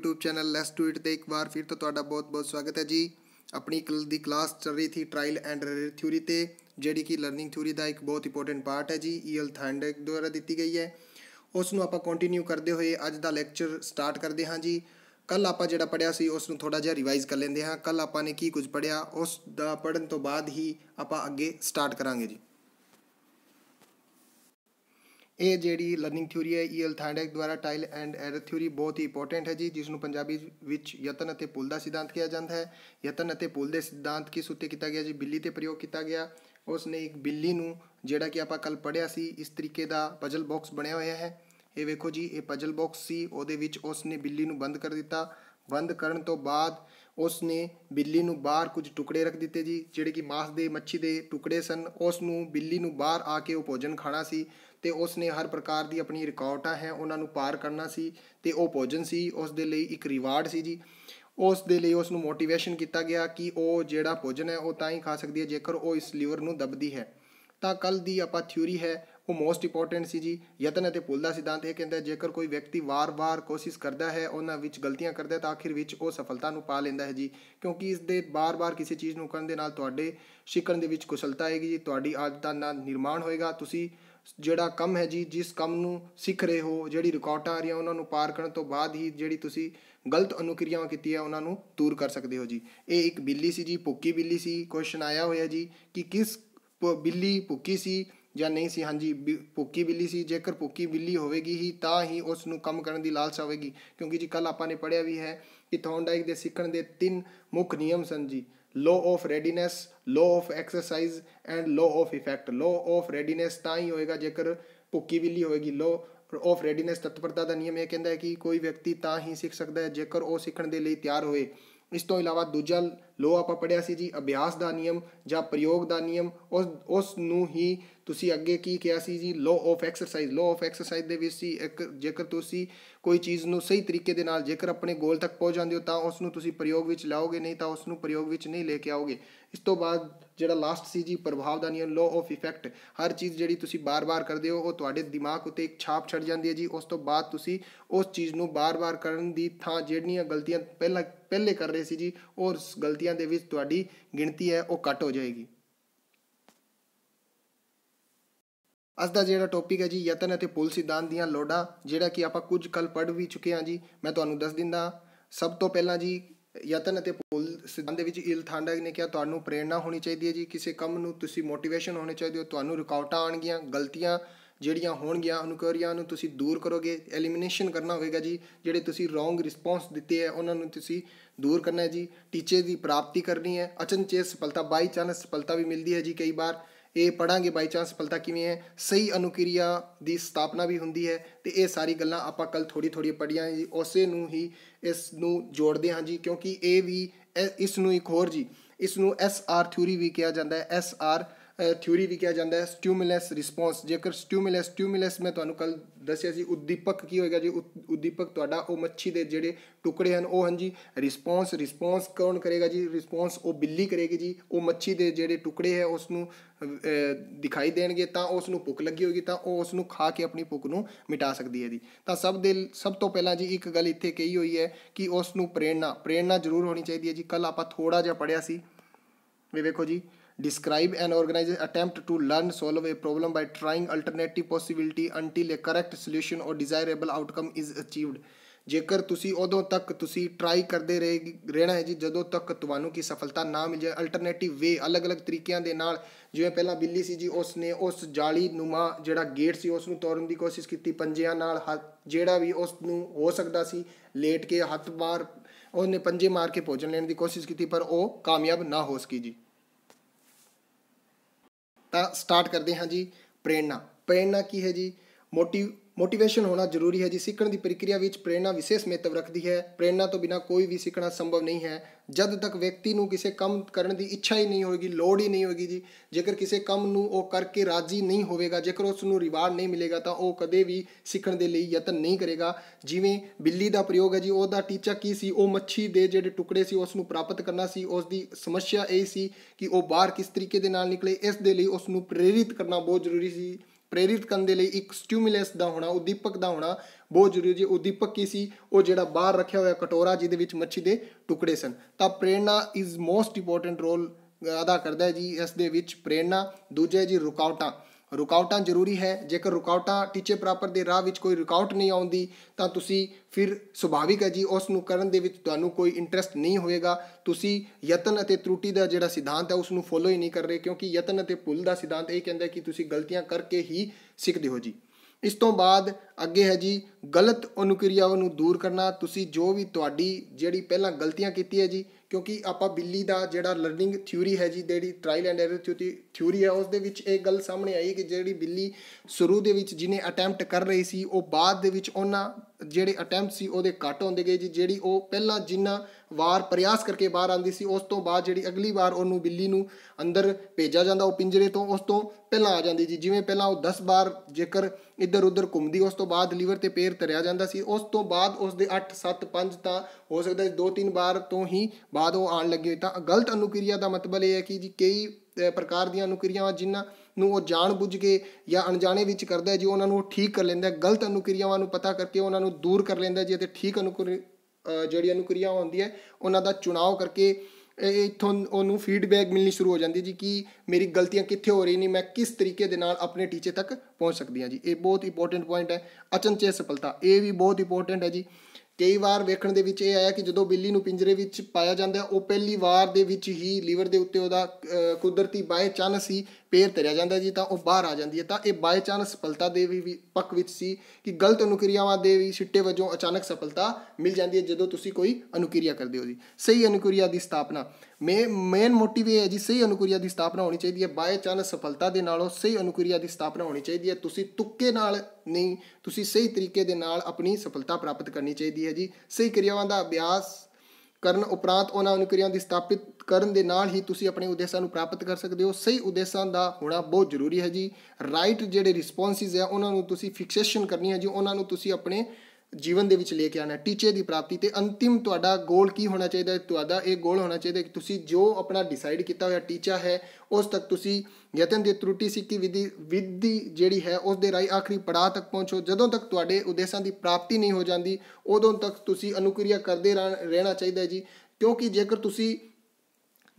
YouTube channel ਲੈਸ ਟੂ ਇਟ ਤੇ ਇੱਕ ਵਾਰ ਫਿਰ ਤੋਂ ਤੁਹਾਡਾ ਬਹੁਤ-ਬਹੁਤ ਸਵਾਗਤ ਹੈ ਜੀ ਆਪਣੀ ਕਲ ਦੀ ਕਲਾਸ ਚੱਲ ਰਹੀ ਸੀ ਟ੍ਰਾਇਲ ਐਂਡ ਐਰਰ ਥਿਊਰੀ ਤੇ ਜਿਹੜੀ ਕਿ ਲਰਨਿੰਗ ਥਿਊਰੀ ਦਾ ਇੱਕ ਬਹੁਤ ਇੰਪੋਰਟੈਂਟ ਪਾਰਟ ਹੈ ਜੀ ਈਐਲ e ਥੰਡਕ ਦੁਆਰਾ ਦਿੱਤੀ ਗਈ ਹੈ ਉਸ ਨੂੰ ਆਪਾਂ ਕੰਟੀਨਿਊ ਕਰਦੇ ਹੋਏ ਅੱਜ ਦਾ ਲੈਕਚਰ ਸਟਾਰਟ ਕਰਦੇ ਹਾਂ ਜੀ ਕੱਲ ਆਪਾਂ ਜਿਹੜਾ ਪੜਿਆ ਸੀ ਉਸ ਨੂੰ ਥੋੜਾ ਜਿਹਾ ਰਿਵਾਈਜ਼ ਕਰ ਲੈਂਦੇ ਹਾਂ ਕੱਲ ਆਪਾਂ ਨੇ ਕੀ ਕੁਝ ਪੜਿਆ ਉਸ ਦਾ ਪੜਨ ਤੋਂ ਬਾਅਦ ਹੀ ਆਪਾਂ ਅੱਗੇ ਸਟਾਰਟ ਕਰਾਂਗੇ ਜੀ ਇਹ ਜਿਹੜੀ ਲਰਨਿੰਗ ਥਿਊਰੀ ਹੈ ਈਐਲ ਥਾਂਡੈਕ ਦੁਆਰਾ ਟਾਈਲ ਐਂਡ ਐਰਰ ਥਿਊਰੀ ਬਹੁਤ ਹੀ ਇੰਪੋਰਟੈਂਟ ਹੈ ਜੀ ਜਿਸ ਨੂੰ ਪੰਜਾਬੀ ਵਿੱਚ ਯਤਨ ਅਤੇ ਪੁੱਲ ਦਾ ਸਿਧਾਂਤ ਕਿਹਾ ਜਾਂਦਾ ਹੈ ਯਤਨ ਅਤੇ ਪੁੱਲ ਦੇ ਸਿਧਾਂਤ ਕਿਸ ਉੱਤੇ ਕੀਤਾ ਗਿਆ ਜੀ ਬਿੱਲੀ ਤੇ ਪ੍ਰਯੋਗ ਕੀਤਾ ਗਿਆ ਉਸ ਨੇ ਇੱਕ ਬਿੱਲੀ ਨੂੰ ਜਿਹੜਾ ਕਿ ਆਪਾਂ ਕੱਲ ਪੜਿਆ ਸੀ ਇਸ ਤਰੀਕੇ ਦਾ ਪਜ਼ਲ ਬਾਕਸ ਬਣਿਆ ਹੋਇਆ ਹੈ ਇਹ ਵੇਖੋ ਜੀ ਇਹ ਪਜ਼ਲ ਬਾਕਸ ਸੀ ਉਹਦੇ ਵਿੱਚ ਉਸ ਨੇ ਬਿੱਲੀ ਨੂੰ ਬੰਦ ਕਰ ਦਿੱਤਾ ਬੰਦ ਕਰਨ ਤੋਂ ਬਾਅਦ ਉਸ ਨੇ ਬਿੱਲੀ ਨੂੰ ਬਾਹਰ ਕੁਝ ਟੁਕੜੇ ਰੱਖ ਦਿੱਤੇ ਜੀ ਜਿਹੜੇ ਕਿ ਮਾਸ ਦੇ ਮੱਛੀ ਦੇ ਟੁਕੜੇ ਸਨ ਉਸ ਨੂੰ ਬਿੱਲੀ ਨੂੰ ਬਾਹਰ ਆ ਕੇ ਉਹ ਭੋਜਨ ਖਾਣਾ ਸੀ ਤੇ ਉਸ ਨੇ ਹਰ ਪ੍ਰਕਾਰ ਦੀ ਆਪਣੀ ਰਿਕਾਰਡਾਂ ਹੈ ਉਹਨਾਂ ਨੂੰ ਪਾਰ ਕਰਨਾ ਸੀ ਤੇ ਉਹ ਭੋਜਨ ਸੀ ਉਸ ਦੇ ਲਈ ਇੱਕ ਰਿਵਾਰਡ ਸੀ ਜੀ ਉਸ ਦੇ ਲਈ ਉਸ ਨੂੰ ਮੋਟੀਵੇਸ਼ਨ ਕੀਤਾ ਗਿਆ ਕਿ ਉਹ ਜਿਹੜਾ ਭੋਜਨ ਹੈ ਉਹ ਤਾਂ ਹੀ ਖਾ ਸਕਦੀ ਹੈ ਜੇਕਰ ਉਹ ਇਸ ਲੀਵਰ ਨੂੰ ਦਬਦੀ ਹੈ ਤਾਂ ਕੱਲ ਦੀ ਆਪਾਂ ਥਿਊਰੀ ਹੈ ਉਹ ਮੋਸਟ ਇੰਪੋਰਟੈਂਟ ਸੀ ਜੀ ਯਤਨ ਅਤੇ ਪੁੱਲ ਦਾ ਸਿਧਾਂਤ ਇਹ ਕਹਿੰਦਾ ਜੇਕਰ ਕੋਈ ਵਿਅਕਤੀ ਵਾਰ-ਵਾਰ ਕੋਸ਼ਿਸ਼ ਕਰਦਾ ਹੈ ਉਹਨਾਂ ਵਿੱਚ ਗਲਤੀਆਂ ਕਰਦਾ ਹੈ ਤਾਂ ਆਖਿਰ ਵਿੱਚ ਉਹ ਸਫਲਤਾ ਨੂੰ ਪਾ ਲੈਂਦਾ ਹੈ ਜੀ ਕਿਉਂਕਿ ਇਸ ਦੇ ਵਾਰ-ਵਾਰ ਕਿਸੇ ਚੀਜ਼ ਨੂੰ ਕਰਨ ਦੇ ਨਾਲ ਤੁਹਾਡੇ ਸਿੱਖਣ ਦੇ ਵਿੱਚ ਕੁਸ਼ਲਤਾ ਆਏਗੀ ਜੀ ਤੁਹਾਡੀ ਆਦਤਾਂ ਦਾ ਨਿਰਮਾਣ ਹੋਏਗਾ ਤੁਸੀਂ ਜਿਹੜਾ ਕੰਮ ਹੈ ਜੀ ਜਿਸ ਕੰਮ ਨੂੰ ਸਿੱਖ ਰਹੇ ਹੋ ਜਿਹੜੀ ਰੁਕਾਵਟਾਂ ਆ ਰਹੀਆਂ ਉਹਨਾਂ ਨੂੰ ਪਾਰ ਕਰਨ ਤੋਂ ਬਾਅਦ ਹੀ ਜਿਹੜੀ ਤੁਸੀਂ ਗਲਤ ਅਨੁਕਿਰਿਆਵਾਂ ਕੀਤੀ ਹੈ ਉਹਨਾਂ ਨੂੰ ਦੂਰ ਕਰ ਸਕਦੇ ਹੋ ਜੀ ਇਹ ਇੱਕ ਬਿੱਲੀ ਸੀ ਜੀ ਭੁੱਕੀ ਬਿੱਲੀ ਸੀ ਕੁਐਸਚਨ ਆਇਆ ਹੋਇਆ ਜੀ ਕਿ ਕਿਸ ਬਿੱਲੀ ਭੁੱਕੀ ਸੀ ਜਾਂ ਨਹੀਂ ਸੀ ਹਾਂਜੀ ਭੁੱਕੀ ਬਿੱਲੀ ਸੀ ਜੇਕਰ ਭੁੱਕੀ ਬਿੱਲੀ ਹੋਵੇਗੀ ਹੀ ਤਾਂ ਹੀ ਉਸ ਨੂੰ ਕੰਮ ਕਰਨ ਦੀ ਲਾਲਸਾ ਹੋਵੇਗੀ ਕਿਉਂਕਿ ਜੀ ਕੱਲ ਆਪਾਂ ਨੇ ਪੜਿਆ ਵੀ ਹੈ ਕਿ ਥੌਂਡਾਈਕ ਦੇ ਸਿੱਖਣ ਦੇ ਤਿੰਨ ਮੁੱਖ ਨਿਯਮ ਸਨ ਜੀ law of readiness law of exercise and law of effect law of readiness ਤਾਂ ਹੀ ਹੋਏਗਾ ਜੇਕਰ ਭੁੱਕੀ ਬਿੱਲੀ ਹੋਏਗੀ law of readiness ਤਤਪਰਤਾ ਦਾ ਨਿਯਮ ਇਹ ਕਹਿੰਦਾ ਹੈ ਕਿ ਕੋਈ ਵਿਅਕਤੀ ਤਾਂ ਹੀ ਸਿੱਖ ਸਕਦਾ ਹੈ ਜੇਕਰ ਉਹ ਸਿੱਖਣ ਦੇ ਲਈ ਤਿਆਰ ਹੋਵੇ ਇਸ ਤੋਂ ਇਲਾਵਾ ਦੂਜਾ law ਆਪਾਂ ਪੜਿਆ ਸੀ ਜੀ ਅਭਿਆਸ ਦਾ ਨਿਯਮ ਜਾਂ ਪ੍ਰਯੋਗ ਦਾ ਨਿਯਮ ਉਸ ਉਸ ਨੂੰ ਹੀ ਤੁਸੀਂ ਅੱਗੇ ਕੀ ਕਿਹਾ ਸੀ ਜੀ law of exercise law of exercise ਦੇ ਵਿੱਚ ਸੀ ਜੇਕਰ ਤੁਸੀਂ ਕੋਈ ਚੀਜ਼ ਨੂੰ ਸਹੀ ਤਰੀਕੇ ਦੇ ਨਾਲ ਜੇਕਰ ਆਪਣੇ ਗੋਲ ਤੱਕ ਪਹੁੰਚ ਜਾਂਦੇ ਹੋ ਤਾਂ ਉਸ ਨੂੰ ਤੁਸੀਂ ਪ੍ਰਯੋਗ ਵਿੱਚ ਲਾਓਗੇ ਨਹੀਂ ਤਾਂ ਉਸ ਨੂੰ ਪ੍ਰਯੋਗ ਵਿੱਚ ਨਹੀਂ ਲੈ ਕੇ ਆਓਗੇ ਇਸ ਤੋਂ ਬਾਅਦ ਜਿਹੜਾ ਲਾਸਟ ਸੀ ਜੀ ਪ੍ਰਭਾਵ ਦਾ ਨਿਯਮ ਲਾਅ ਆਫ ਇਫੈਕਟ ਹਰ ਚੀਜ਼ ਜਿਹੜੀ ਤੁਸੀਂ ਬਾਰ-ਬਾਰ ਕਰਦੇ ਹੋ ਉਹ ਤੁਹਾਡੇ ਦਿਮਾਗ ਉੱਤੇ ਇੱਕ ਛਾਪ ਛੱਡ ਜਾਂਦੀ ਹੈ ਜੀ ਉਸ ਤੋਂ ਬਾਅਦ ਤੁਸੀਂ ਉਸ ਚੀਜ਼ ਨੂੰ ਬਾਰ-ਬਾਰ ਕਰਨ ਦੀ ਥਾਂ ਜਿਹੜੀਆਂ ਗਲਤੀਆਂ ਪਹਿਲਾਂ ਪਹਿਲੇ ਕਰ ਰਹੇ ਸੀ ਜੀ ਉਸ ਗਲਤੀਆਂ ਦੇ ਵਿੱਚ ਤੁਹਾਡੀ ਗਿਣਤੀ ਹੈ ਉਹ ਘਟ ਹੋ ਜਾਏਗੀ ਅੱਜ ਦਾ ਜਿਹੜਾ ਟੌਪਿਕ ਹੈ ਜੀ ਯਤਨ ਅਤੇ ਪੁਲ ਸਿਧਾਂਤ ਦੀਆਂ ਲੋੜਾਂ ਜਿਹੜਾ ਕਿ ਆਪਾਂ ਕੁਝ ਕੱਲ ਪੜ੍ਹ ਵੀ ਚੁੱਕੇ ਹਾਂ ਜੀ ਮੈਂ ਤੁਹਾਨੂੰ ਦੱਸ ਦਿੰਦਾ ਸਭ ਤੋਂ ਪਹਿਲਾਂ ਜੀ ਯਤਨ ਅਤੇ ਪੁਲ ਸਿਧਾਂਤ ਦੇ ਵਿੱਚ ਇਲ ਥਾਂਡਾ ਨੇ ਕਿਹਾ ਤੁਹਾਨੂੰ ਪ੍ਰੇਰਣਾ ਹੋਣੀ ਚਾਹੀਦੀ ਹੈ ਜੀ ਕਿਸੇ ਕੰਮ ਨੂੰ ਤੁਸੀਂ ਮੋਟੀਵੇਸ਼ਨ ਹੋਣੀ ਚਾਹੀਦੀ ਹੋ ਤੁਹਾਨੂੰ ਰੁਕਾਵਟਾਂ ਆਣਗੀਆਂ ਗਲਤੀਆਂ ਜਿਹੜੀਆਂ ਹੋਣਗੀਆਂ ਅਨੁਕਰੀਆਂ ਨੂੰ ਤੁਸੀਂ ਦੂਰ ਕਰੋਗੇ ਐਲੀਮੀਨੇਸ਼ਨ ਕਰਨਾ ਹੋਵੇਗਾ ਜੀ ਜਿਹੜੇ ਤੁਸੀਂ ਰੋਂਗ ਰਿਸਪੌਂਸ ਦਿੱਤੇ ਹੈ ਉਹਨਾਂ ਨੂੰ ਤੁਸੀਂ ਦੂਰ ਕਰਨਾ ਹੈ ਜੀ ਟੀਚੇ ਦੀ ਪ੍ਰਾਪਤੀ ਕਰਨੀ ਹੈ ਅਚਨਚੇ ਸਫਲਤਾ ਬਾਈ ਚਾਂਸ ਸਫਲਤਾ ਵੀ ਮਿਲਦੀ ਹੈ ਜੀ ਕਈ ਵਾਰ ਇਹ ਪੜਾਂਗੇ ਬਾਈ ਚਾਂਸ ਸਫਲਤਾ ਕਿਵੇਂ ਹੈ ਸਹੀ ਅਨੁਕਿਰਿਆ ਦੀ ਸਥਾਪਨਾ ਵੀ ਹੁੰਦੀ ਹੈ ਤੇ ਇਹ ਸਾਰੀ ਗੱਲਾਂ ਆਪਾਂ ਕੱਲ ਥੋੜੀ ਥੋੜੀ ਪੜੀਆਂ ਜੀ ਉਸੇ ਨੂੰ ਹੀ ਇਸ ਨੂੰ ਜੋੜਦੇ ਹਾਂ ਜੀ ਕਿਉਂਕਿ ਇਹ ਵੀ ਇਸ ਨੂੰ ਇੱਕ ਹੋਰ ਜੀ ਇਸ ਨੂੰ ਐਸ ਆਰ ਥਿਊਰੀ ਵੀ ਕਿਹਾ ਜਾਂਦਾ ਹੈ ਐਸ ਆਰ ਥਿਊਰੀ ਵੀ ਕਿਹਾ ਜਾਂਦਾ ਹੈ ਸਟਿਮੂਲਸ ਰਿਸਪੌਂਸ ਜੇਕਰ ਸਟਿਮੂਲਸ ਸਟਿਮੂਲਸ ਮੈਂ ਤੁਹਾਨੂੰ ਕੱਲ ਦੱਸਿਆ ਸੀ ਉਦੀਪਕ ਕੀ ਹੋਏਗਾ ਜੀ ਉਦੀਪਕ ਤੁਹਾਡਾ ਉਹ ਮੱਛੀ ਦੇ ਜਿਹੜੇ ਟੁਕੜੇ ਹਨ ਉਹ ਹਨ ਜੀ ਰਿਸਪੌਂਸ ਰਿਸਪੌਂਸ ਕੌਣ ਕਰੇਗਾ ਜੀ ਰਿਸਪੌਂਸ ਉਹ ਬਿੱਲੀ ਕਰੇਗੀ ਜੀ ਉਹ ਮੱਛੀ ਦੇ ਜਿਹੜੇ ਟੁਕੜੇ ਹੈ ਉਸ ਨੂੰ ਦਿਖਾਈ ਦੇਣਗੇ ਤਾਂ ਉਸ ਨੂੰ ਭੁੱਖ ਲੱਗੀ ਹੋਗੀ ਤਾਂ ਉਹ ਉਸ ਨੂੰ ਖਾ ਕੇ ਆਪਣੀ ਭੁੱਖ ਨੂੰ ਮਿਟਾ ਸਕਦੀ ਹੈ ਜੀ ਤਾਂ ਸਭ ਦੇ ਸਭ ਤੋਂ ਪਹਿਲਾਂ ਜੀ ਇੱਕ ਗੱਲ ਇੱਥੇ ਕਹੀ ਹੋਈ ਹੈ ਕਿ ਉਸ ਨੂੰ ਪ੍ਰੇਰਣਾ ਪ੍ਰੇਰਣਾ ਜ਼ਰੂਰ ਹੋਣੀ ਚਾਹੀਦੀ ਹੈ ਜੀ ਕੱਲ ਆਪਾਂ ਥੋੜਾ ਜਿਹਾ ਪੜਿਆ ਸੀ ਇਹ ਵੇਖੋ ਜੀ describe an organization attempt to learn solve a problem by trying alternative possibility until a correct solution or desirable outcome is achieved ਜੇਕਰ ਤੁਸੀਂ ਉਦੋਂ ਤੱਕ ਤੁਸੀਂ ਟਰਾਈ ਕਰਦੇ ਰਹੇ ਰਹਿਣਾ ਹੈ ਜੀ ਜਦੋਂ ਤੱਕ ਤੁਹਾਨੂੰ ਕੀ ਸਫਲਤਾ ਨਾ ਮਿਲ ਜਾਏ ਅਲਟਰਨੇਟਿਵ ਵੇ ਅਲੱਗ-ਅਲੱਗ ਤਰੀਕਿਆਂ ਦੇ ਨਾਲ ਜਿਵੇਂ ਪਹਿਲਾਂ ਬਿੱਲੀ ਸੀ ਜੀ ਉਸ ਨੇ ਉਸ ਜਾਲੀ ਨੁਮਾ ਜਿਹੜਾ ਗੇਟ ਸੀ ਉਸ ਨੂੰ ਤੋੜਨ ਦੀ ਕੋਸ਼ਿਸ਼ ਕੀਤੀ ਪੰਜਿਆਂ ਨਾਲ ਜਿਹੜਾ ਵੀ ਉਸ ਨੂੰ ਹੋ ਸਕਦਾ ਸੀ ਲੇਟ ਕੇ ਹੱਥ ਮਾਰ ਉਹਨੇ ਪੰਜੇ ਮਾਰ ਕੇ ਭੋਜਨ ਲੈਣ ਦੀ ਕੋਸ਼ਿਸ਼ ਕੀਤੀ ਪਰ ਉਹ ਕਾਮਯਾਬ ਨਾ ਹੋ ਸਕੀ ਜੀ ਤਾਂ ਸਟਾਰਟ ਕਰਦੇ ਹਾਂ ਜੀ ਪ੍ਰੇਰਣਾ ਪ੍ਰੇਰਣਾ ਕੀ ਹੈ ਜੀ ਮੋਟਿਵ ਮੋਟੀਵੇਸ਼ਨ ਹੋਣਾ ਜ਼ਰੂਰੀ ਹੈ ਜੀ ਸਿੱਖਣ ਦੀ ਪ੍ਰਕਿਰਿਆ ਵਿੱਚ ਪ੍ਰੇਰਣਾ ਵਿਸ਼ੇਸ਼ ਮਹੱਤਵ ਰੱਖਦੀ ਹੈ ਪ੍ਰੇਰਣਾ ਤੋਂ ਬਿਨਾ ਕੋਈ ਵੀ ਸਿੱਖਣਾ ਸੰਭਵ ਨਹੀਂ ਹੈ ਜਦ ਤੱਕ ਵਿਅਕਤੀ ਨੂੰ ਕਿਸੇ ਕੰਮ ਕਰਨ ਦੀ ਇੱਛਾ ਹੀ ਨਹੀਂ ਹੋਏਗੀ ਲੋੜ ਹੀ ਨਹੀਂ ਹੋਏਗੀ ਜੀ ਜੇਕਰ ਕਿਸੇ ਕੰਮ ਨੂੰ ਉਹ ਕਰਕੇ ਰਾਜੀ ਨਹੀਂ ਹੋਵੇਗਾ ਜੇਕਰ ਉਸ ਨੂੰ ਰਿਵਾਰਡ ਨਹੀਂ ਮਿਲੇਗਾ ਤਾਂ ਉਹ ਕਦੇ ਵੀ ਸਿੱਖਣ ਦੇ ਲਈ ਯਤਨ ਨਹੀਂ ਕਰੇਗਾ ਜਿਵੇਂ ਬਿੱਲੀ ਦਾ ਪ੍ਰਯੋਗ ਹੈ ਜੀ ਉਹਦਾ ਟੀਚਾ ਕੀ ਸੀ ਉਹ ਮੱਛੀ ਦੇ ਜਿਹੜੇ ਟੁਕੜੇ ਸੀ ਉਸ ਨੂੰ ਪ੍ਰਾਪਤ ਕਰਨਾ ਸੀ ਉਸ ਦੀ ਸਮੱਸਿਆ ਇਹ ਸੀ ਕਿ ਉਹ ਬਾਹਰ ਕਿਸ ਤਰੀਕੇ ਦੇ ਨਾਲ ਨਿਕਲੇ ਇਸ ਦੇ ਲਈ ਉਸ ਨੂੰ ਪ੍ਰੇਰਿਤ ਕਰਨਾ ਬਹੁਤ ਜ਼ਰੂਰੀ ਸੀ ਪ੍ਰੇਰਿਤ ਕਰਨ ਦੇ ਲਈ ਇੱਕ ਸਟਿਮੂਲਸ ਦਾ ਹੋਣਾ ਉਦੀਪਕ ਦਾ ਹੋਣਾ ਬਹੁਤ ਜ਼ਰੂਰੀ ਜੀ ਉਦੀਪਕ ਕੀ ਸੀ ਉਹ ਜਿਹੜਾ ਬਾਹਰ ਰੱਖਿਆ ਹੋਇਆ ਕਟੋਰਾ ਜਿਹਦੇ ਵਿੱਚ ਮੱਛੀ ਦੇ ਟੁਕੜੇ ਸਨ ਤਾਂ ਪ੍ਰੇਰਣਾ ਇਜ਼ ਮੋਸਟ ਇੰਪੋਰਟੈਂਟ ਰੋਲ ਅਦਾ ਕਰਦਾ ਹੈ ਜੀ ਇਸ ਦੇ ਵਿੱਚ ਪ੍ਰੇਰਣਾ ਦੂਜਾ ਜੀ ਰੁਕਾਵਟਾਂ ਰੁਕਾਵਟਾਂ ਜ਼ਰੂਰੀ ਹੈ ਜੇਕਰ ਰੁਕਾਵਟਾਂ ਟੀਚੇ ਪ੍ਰਾਪਰ ਦੇ ਰਾਹ ਵਿੱਚ ਕੋਈ ਰੁਕਾਵਟ ਨਹੀਂ ਆਉਂਦੀ ਤਾਂ ਤੁਸੀਂ ਫਿਰ ਸੁਭਾਵਿਕ ਹੈ ਜੀ ਉਸ ਨੂੰ ਕਰਨ ਦੇ ਵਿੱਚ ਤੁਹਾਨੂੰ ਕੋਈ ਇੰਟਰਸਟ ਨਹੀਂ ਹੋਏਗਾ ਤੁਸੀਂ ਯਤਨ ਅਤੇ ਤਰੁੱਟੀ ਦਾ ਜਿਹੜਾ ਸਿਧਾਂਤ ਹੈ ਉਸ ਨੂੰ ਫੋਲੋ ਹੀ ਨਹੀਂ ਕਰ ਰਹੇ ਕਿਉਂਕਿ ਯਤਨ ਅਤੇ ਭੁੱਲ ਦਾ ਸਿਧਾਂਤ ਇਹ ਕਹਿੰਦਾ ਹੈ ਕਿ ਤੁਸੀਂ ਗਲਤੀਆਂ ਕਰਕੇ ਹੀ ਸਿੱਖਦੇ ਹੋ ਜੀ ਇਸ ਤੋਂ ਬਾਅਦ ਅੱਗੇ ਹੈ ਜੀ ਗਲਤ ਅਨੁਕਿਰਿਆਵਾਂ ਨੂੰ ਦੂਰ ਕਰਨਾ ਤੁਸੀਂ ਜੋ ਵੀ ਤੁਹਾਡੀ ਜਿਹੜੀ ਪਹਿਲਾਂ ਗਲਤੀਆਂ ਕੀਤੀ ਹੈ ਜੀ ਕਿਉਂਕਿ ਆਪਾਂ ਬਿੱਲੀ ਦਾ ਜਿਹੜਾ ਲਰਨਿੰਗ ਥਿਊਰੀ ਹੈ ਜੀ ਜਿਹੜੀ ਟ੍ਰਾਇਲ ਐਂਡ ਐਰਰ ਥਿਊਰੀ ਹੈ ਉਸ ਦੇ ਵਿੱਚ ਇਹ ਗੱਲ ਸਾਹਮਣੇ ਆਈ ਕਿ ਜਿਹੜੀ ਬਿੱਲੀ ਸ਼ੁਰੂ ਦੇ ਵਿੱਚ ਜਿਹਨੇ ਅਟੈਂਪਟ ਕਰ ਰਹੀ ਸੀ ਉਹ ਬਾਅਦ ਦੇ ਵਿੱਚ ਉਹਨਾਂ ਜਿਹੜੇ ਅਟੈਂਪਟ ਸੀ ਉਹਦੇ ਕੱਟ ਹੁੰਦੇ ਗਏ ਜੀ ਜਿਹੜੀ ਉਹ ਪਹਿਲਾਂ ਜਿੰਨਾ ਵਾਰ ਪ੍ਰਯਾਸ ਕਰਕੇ ਬਾਹਰ ਆਂਦੀ ਸੀ ਉਸ ਤੋਂ ਬਾਅਦ ਜਿਹੜੀ ਅਗਲੀ ਵਾਰ ਉਹਨੂੰ ਬਿੱਲੀ ਨੂੰ ਅੰਦਰ ਭੇਜਿਆ ਜਾਂਦਾ ਉਹ ਪਿੰਜਰੇ ਤੋਂ ਉਸ ਤੋਂ ਪਹਿਲਾਂ ਆ ਜਾਂਦੀ ਜੀ ਜਿਵੇਂ ਪਹਿਲਾਂ ਉਹ 10 ਵਾਰ ਜੇਕਰ ਇੱਧਰ ਉੱਧਰ ਘੁੰਮਦੀ ਉਸ ਤੋਂ ਬਾਅਦ ਲੀਵਰ ਤੇ ਪੇਰ ਤਰਿਆ ਜਾਂਦਾ ਸੀ ਉਸ ਤੋਂ ਬਾਅਦ ਉਸ ਦੇ 8 7 5 ਤਾਂ ਹੋ ਸਕਦਾ ਹੈ 2-3 ਵਾਰ ਤੋਂ ਹੀ ਬਾਅਦ ਉਹ ਆਣ ਲੱਗੇ ਤਾਂ ਗਲਤ ਅਨੁਕਿਰਿਆ ਦਾ ਮਤਲਬ ਇਹ ਹੈ ਕਿ ਜੀ ਕਈ ਪ੍ਰਕਾਰ ਦੀਆਂ ਅਨੁਕਿਰਿਆਵਾਂ ਜਿਨ੍ਹਾਂ ਨੂੰ ਉਹ ਜਾਣ ਬੁੱਝ ਕੇ ਜਾਂ ਅਣਜਾਣੇ ਵਿੱਚ ਕਰਦਾ ਹੈ ਜੇ ਉਹਨਾਂ ਨੂੰ ਠੀਕ ਕਰ ਲੈਂਦਾ ਹੈ ਗਲਤ ਅਨੁਕਿਰਿਆਵਾਂ ਨੂੰ ਪਤਾ ਕਰਕੇ ਉਹਨਾਂ ਨੂੰ ਦੂਰ ਕਰ ਲੈਂਦਾ ਜੀ ਅਤੇ ਠੀਕ ਅਨੁਕਿਰ ਜਿਹੜੀ ਅਨੁਕਿਰਿਆ ਹੁੰਦੀ ਹੈ ਉਹਨਾਂ ਦਾ ਚੁਣਾਵ ਕਰਕੇ ਇਥੋਂ ਉਹਨੂੰ ਫੀਡਬੈਕ ਮਿਲਣੀ ਸ਼ੁਰੂ ਹੋ ਜਾਂਦੀ ਜੀ ਕਿ ਮੇਰੀ ਗਲਤੀਆਂ ਕਿੱਥੇ ਹੋ ਰਹੀ ਨੇ ਮੈਂ ਕਿਸ ਤਰੀਕੇ ਦੇ ਨਾਲ ਆਪਣੇ ਟੀਚੇ ਤੱਕ ਪਹੁੰਚ ਸਕਦੀ ਹਾਂ ਜੀ ਇਹ ਬਹੁਤ ਇੰਪੋਰਟੈਂਟ ਪੁਆਇੰਟ ਹੈ ਅਚਨਚੇ ਸਫਲਤਾ ਇਹ ਵੀ ਬਹੁਤ ਇੰਪੋਰਟੈਂਟ ਹੈ ਜੀ ਕਈ ਵਾਰ ਵੇਖਣ ਦੇ ਵਿੱਚ ਇਹ ਆਇਆ ਕਿ ਜਦੋਂ ਬਿੱਲੀ ਨੂੰ ਪਿੰਜਰੇ ਵਿੱਚ ਪਾਇਆ ਜਾਂਦਾ ਉਹ ਪਹਿਲੀ ਵਾਰ ਦੇ ਵਿੱਚ ਹੀ ਲੀਵਰ ਦੇ ਉੱਤੇ ਉਹਦਾ ਕੁਦਰਤੀ ਬਾਏ ਚਾਂਸ ਸੀ ਪੇਰ ਤਰਿਆ ਜਾਂਦਾ ਜੀ ਤਾਂ ਉਹ ਬਾਹਰ ਆ ਜਾਂਦੀ ਹੈ ਤਾਂ ਇਹ ਬਾਏ ਚਾਂਸ ਸਫਲਤਾ ਦੇ ਵੀ ਪੱਕ ਵਿੱਚ ਸੀ ਕਿ ਗਲਤ ਅਨੁਕਿਰਿਆਵਾਂ ਦੇ ਵੀ ਸਿੱਟੇ ਵਜੋਂ ਅਚਾਨਕ ਸਫਲਤਾ ਮਿਲ ਜਾਂਦੀ ਹੈ ਜਦੋਂ ਤੁਸੀਂ ਕੋਈ ਅਨੁਕਿਰਿਆ ਕਰਦੇ ਹੋ ਜੀ ਸਹੀ ਅਨੁਕਿਰਿਆ ਦੀ ਸਥਾਪਨਾ ਮੇ ਮੇਨ ਮੋਟਿਵ ਇਹ ਹੈ ਜੀ ਸਹੀ ਅਨੁਕੂਰੀਆ ਦੀ ਸਥਾਪਨਾ ਹੋਣੀ ਚਾਹੀਦੀ ਹੈ ਬਾਏ ਚਾਂਸ ਸਫਲਤਾ ਦੇ ਨਾਲੋਂ ਸਹੀ ਅਨੁਕੂਰੀਆ ਦੀ ਸਥਾਪਨਾ ਹੋਣੀ ਚਾਹੀਦੀ ਹੈ ਤੁਸੀਂ ਤੁੱਕੇ ਨਾਲ ਨਹੀਂ ਤੁਸੀਂ ਸਹੀ ਤਰੀਕੇ ਦੇ ਨਾਲ ਆਪਣੀ ਸਫਲਤਾ ਪ੍ਰਾਪਤ ਕਰਨੀ ਚਾਹੀਦੀ ਹੈ ਜੀ ਸਹੀ ਕਿਰਿਆਵਾਂ ਦਾ ਅਭਿਆਸ ਕਰਨ ਉਪਰੰਤ ਉਹਨਾਂ ਅਨੁਕ੍ਰਿਆਵਾਂ ਦੀ ਸਥਾਪਿਤ ਕਰਨ ਦੇ ਨਾਲ ਹੀ ਤੁਸੀਂ ਆਪਣੇ ਉਦੇਸ਼ਾਂ ਨੂੰ ਪ੍ਰਾਪਤ ਕਰ ਸਕਦੇ ਹੋ ਸਹੀ ਉਦੇਸ਼ਾਂ ਦਾ ਹੋਣਾ ਬਹੁਤ ਜ਼ਰੂਰੀ ਹੈ ਜੀ ਰਾਈਟ ਜਿਹੜੇ ਰਿਸਪੌਂਸਿਸ ਹੈ ਉਹਨਾਂ ਨੂੰ ਤੁਸੀਂ ਫਿਕਸੇਸ਼ਨ ਕਰਨੀ ਹੈ ਜੀ ਉਹਨਾਂ ਨੂੰ ਤੁਸੀਂ ਆਪਣੇ ਜੀਵਨ ਦੇ ਵਿੱਚ ਲੈ ਕੇ ਆਣਾ ਟੀਚੇ ਦੀ ਪ੍ਰਾਪਤੀ ਤੇ ਅੰਤਿਮ ਤੁਹਾਡਾ ਗੋਲ ਕੀ ਹੋਣਾ ਚਾਹੀਦਾ ਹੈ ਤੁਹਾਡਾ ਇਹ ਗੋਲ ਹੋਣਾ ਚਾਹੀਦਾ ਕਿ ਤੁਸੀਂ ਜੋ ਆਪਣਾ ਡਿਸਾਈਡ ਕੀਤਾ ਹੋਇਆ ਟੀਚਾ ਹੈ ਉਸ ਤੱਕ ਤੁਸੀਂ ਯਤਨ ਦੀ ਤਰੁੱਟੀ ਸਿੱਕੀ ਵਿਧੀ ਵਿਧੀ ਜਿਹੜੀ ਹੈ ਉਸ ਦੇ ਰਾਈ ਆਖਰੀ ਪੜਾਅ ਤੱਕ ਪਹੁੰਚੋ ਜਦੋਂ ਤੱਕ ਤੁਹਾਡੇ ਉਦੇਸ਼ਾਂ ਦੀ ਪ੍ਰਾਪਤੀ ਨਹੀਂ ਹੋ ਜਾਂਦੀ ਉਦੋਂ ਤੱਕ ਤੁਸੀਂ ਅਨੁਕਿਰਿਆ ਕਰਦੇ ਰਹਿਣਾ ਚਾਹੀਦਾ ਹੈ ਜੀ ਕਿਉਂਕਿ ਜੇਕਰ ਤੁਸੀਂ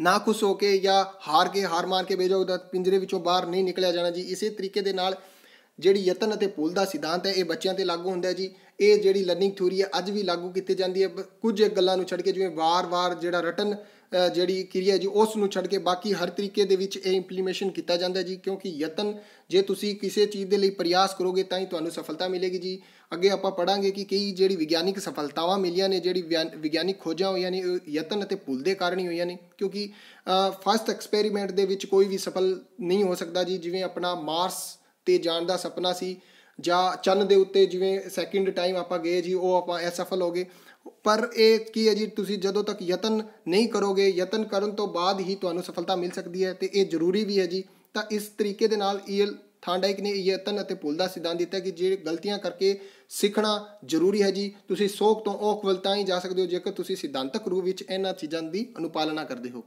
ਨਾ ਖੁਸ਼ ਹੋ ਕੇ ਜਾਂ ਹਾਰ ਕੇ ਹਾਰ ਮਾਰ ਕੇ ਬੇਜੋਗ ਦਾ ਪਿੰਜਰੇ ਵਿੱਚੋਂ ਬਾਹਰ ਨਹੀਂ ਨਿਕਲਿਆ ਜਾਣਾ ਜੀ ਇਸੇ ਤਰੀਕੇ ਦੇ ਨਾਲ ਜਿਹੜੀ ਯਤਨ ਅਤੇ ਪੂਲ ਦਾ ਸਿਧਾਂਤ ਹੈ ਇਹ ਬੱਚਿਆਂ ਤੇ ਲਾਗੂ ਹੁੰਦਾ ਹੈ ਜੀ ਇਹ ਜਿਹੜੀ ਲਰਨਿੰਗ ਥਿਊਰੀ ਹੈ ਅੱਜ ਵੀ ਲਾਗੂ ਕੀਤੀ ਜਾਂਦੀ ਹੈ ਕੁਝ ਗੱਲਾਂ ਨੂੰ ਛੱਡ ਕੇ ਜਿਵੇਂ ਵਾਰ-ਵਾਰ ਜਿਹੜਾ ਰਟਨ ਜਿਹੜੀ ਕਿਰਿਆ ਜੀ ਉਸ ਨੂੰ ਛੱਡ ਕੇ ਬਾਕੀ ਹਰ ਤਰੀਕੇ ਦੇ ਵਿੱਚ ਇਹ ਇੰਪਲੀਮੈਂਟੇਸ਼ਨ ਕੀਤਾ ਜਾਂਦਾ ਜੀ ਕਿਉਂਕਿ ਯਤਨ ਜੇ ਤੁਸੀਂ ਕਿਸੇ ਚੀਜ਼ ਦੇ ਲਈ ਪ੍ਰਯਾਸ ਕਰੋਗੇ ਤਾਂ ਹੀ ਤੁਹਾਨੂੰ ਸਫਲਤਾ ਮਿਲੇਗੀ ਜੀ ਅੱਗੇ ਆਪਾਂ ਪੜਾਂਗੇ ਕਿ ਕਈ ਜਿਹੜੀ ਵਿਗਿਆਨਿਕ ਸਫਲਤਾਵਾਂ ਮਿਲੀਆਂ ਨੇ ਜਿਹੜੀ ਵਿਗਿਆਨਿਕ ਖੋਜਾਂ ਹੋਈਆਂ ਨੇ ਯਤਨ ਅਤੇ ਭੁੱਲ ਦੇ ਕਾਰਨ ਹੀ ਹੋਈਆਂ ਨੇ ਕਿਉਂਕਿ ਫਸਟ ਐਕਸਪੈਰੀਮੈਂਟ ਦੇ ਵਿੱਚ ਕੋਈ ਵੀ ਸਫਲ ਨਹੀਂ ਹੋ ਸਕਦਾ ਜੀ ਜਿਵੇਂ ਆਪਣਾ ਮਾਰਸ ਤੇ ਜਾਣ ਦਾ ਸੁਪਨਾ ਸੀ ਜਾਂ ਚੰਨ ਦੇ ਉੱਤੇ ਜਿਵੇਂ ਸੈਕਿੰਡ ਟਾਈਮ ਆਪਾਂ ਗਏ ਜੀ ਉਹ ਆਪਾਂ ਅਸਫਲ ਹੋ ਗਏ ਪਰ ਇਹ ਕੀ ਹੈ ਜੀ ਤੁਸੀਂ ਜਦੋਂ ਤੱਕ ਯਤਨ ਨਹੀਂ ਕਰੋਗੇ ਯਤਨ ਕਰਨ ਤੋਂ ਬਾਅਦ ਹੀ ਤੁਹਾਨੂੰ ਸਫਲਤਾ ਮਿਲ ਸਕਦੀ ਹੈ ਤੇ ਇਹ ਜ਼ਰੂਰੀ ਵੀ ਹੈ ਜੀ ਤਾਂ ਇਸ ਤਰੀਕੇ ਦੇ ਨਾਲ ਈਲ ਥਾਂਡਾਇਕ ਨੇ ਯਤਨ ਅਤੇ ਪੁੱਲ ਦਾ ਸਿਧਾਂਤ ਦਿੱਤਾ ਕਿ ਜੇ ਗਲਤੀਆਂ ਕਰਕੇ ਸਿੱਖਣਾ ਜ਼ਰੂਰੀ ਹੈ ਜੀ ਤੁਸੀਂ ਸੋਖ ਤੋਂ ਔਖ ਵੱਲ ਤਾਂ ਹੀ ਜਾ ਸਕਦੇ ਹੋ ਜੇਕਰ ਤੁਸੀਂ ਸਿਧਾਂਤਕ ਰੂਪ ਵਿੱਚ ਇਹਨਾਂ ਚੀਜ਼ਾਂ ਦੀ ਅਨੁਪਾਲਨਾ ਕਰਦੇ ਹੋ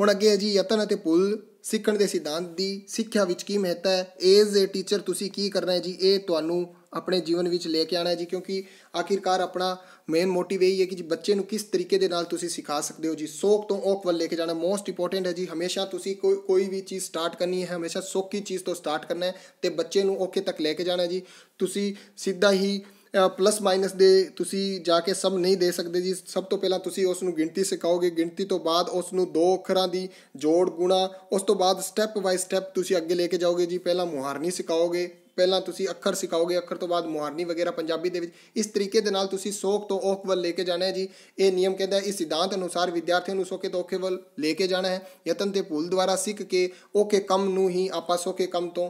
ਹੁਣ ਅੱਗੇ ਹੈ ਜੀ ਯਤਨ ਅਤੇ ਪੁੱਲ ਸਿੱਖਣ ਦੇ ਸਿਧਾਂਤ ਦੀ ਸਿੱਖਿਆ ਵਿੱਚ ਕੀ ਮਹੱਤਤਾ ਹੈ ਐਜ਼ ਏ ਟੀਚਰ ਤੁਸੀਂ ਕੀ ਕਰਨਾ ਹੈ ਜੀ ਇਹ ਤੁਹਾਨੂੰ ਆਪਣੇ ਜੀਵਨ ਵਿੱਚ ਲੈ ਕੇ ਆਣਾ ਹੈ ਜੀ ਕਿਉਂਕਿ ਆਖਿਰਕਾਰ ਆਪਣਾ ਮੇਨ ਮੋਟਿਵ ਇਹ ਹੈ ਕਿ ਜੀ ਬੱਚੇ ਨੂੰ ਕਿਸ ਤਰੀਕੇ ਦੇ ਨਾਲ ਤੁਸੀਂ ਸਿਖਾ ਸਕਦੇ ਹੋ ਜੀ ਸੋਕ ਤੋਂ ਔਕ ਵੱਲ ਲੈ ਕੇ ਜਾਣਾ ਮੋਸਟ ਇੰਪੋਰਟੈਂਟ ਹੈ ਜੀ ਹਮੇਸ਼ਾ ਤੁਸੀਂ ਕੋਈ ਕੋਈ ਵੀ ਚੀਜ਼ ਸਟਾਰਟ ਕਰਨੀ ਹੈ ਹਮੇਸ਼ਾ ਸੋਕੀ ਚੀਜ਼ ਤੋਂ ਸਟਾਰਟ ਕਰਨਾ ਹੈ ਤੇ ਬੱਚੇ ਨੂੰ ਔਕੇ ਤੱਕ ਲੈ ਕੇ ਜਾਣਾ ਜੀ ਤੁਸੀਂ ਸਿੱਧਾ ਹੀ ਪਲੱਸ ਮਾਈਨਸ ਦੇ ਤੁਸੀਂ ਜਾ ਕੇ ਸਮ ਨਹੀਂ ਦੇ ਸਕਦੇ ਜੀ ਸਭ ਤੋਂ ਪਹਿਲਾਂ ਤੁਸੀਂ ਉਸ ਨੂੰ ਗਿਣਤੀ ਸਿਖਾਓਗੇ ਗਿਣਤੀ ਤੋਂ ਬਾਅਦ ਉਸ ਨੂੰ ਦੋ ਅੱਖਰਾਂ ਦੀ ਜੋੜ ਗੁਣਾ ਉਸ ਤੋਂ ਬਾਅਦ ਸਟੈਪ ਬਾਈ ਸਟੈਪ ਤੁਸੀਂ ਅੱਗੇ ਲੈ ਕੇ ਜਾਓਗੇ ਜੀ ਪਹਿਲਾਂ ਮੁਹਾਰਨੀ ਸਿਖਾਓਗੇ ਪਹਿਲਾਂ ਤੁਸੀਂ ਅੱਖਰ ਸਿਖਾਓਗੇ ਅੱਖਰ ਤੋਂ ਬਾਅਦ ਮੁਹਾਰਨੀ ਵਗੈਰਾ ਪੰਜਾਬੀ ਦੇ ਵਿੱਚ ਇਸ ਤਰੀਕੇ ਦੇ ਨਾਲ ਤੁਸੀਂ ਸੋਕ ਤੋਂ ਔਖ ਵੱਲ ਲੈ ਕੇ ਜਾਣਾ ਹੈ ਜੀ ਇਹ ਨਿਯਮ ਕਹਿੰਦਾ ਹੈ ਇਸ ਸਿਧਾਂਤ ਅਨੁਸਾਰ ਵਿਦਿਆਰਥੀ ਨੂੰ ਸੋਕੇ ਤੋਂ ਔਖੇ ਵੱਲ ਲੈ ਕੇ ਜਾਣਾ ਹੈ ਯਤਨ ਤੇ ਭੁੱਲ ਦੁਆਰਾ ਸਿੱਖ ਕੇ ਔਖੇ ਕੰਮ ਨੂੰ ਹੀ ਆਪਾਂ ਸੋਕੇ ਕੰਮ ਤੋਂ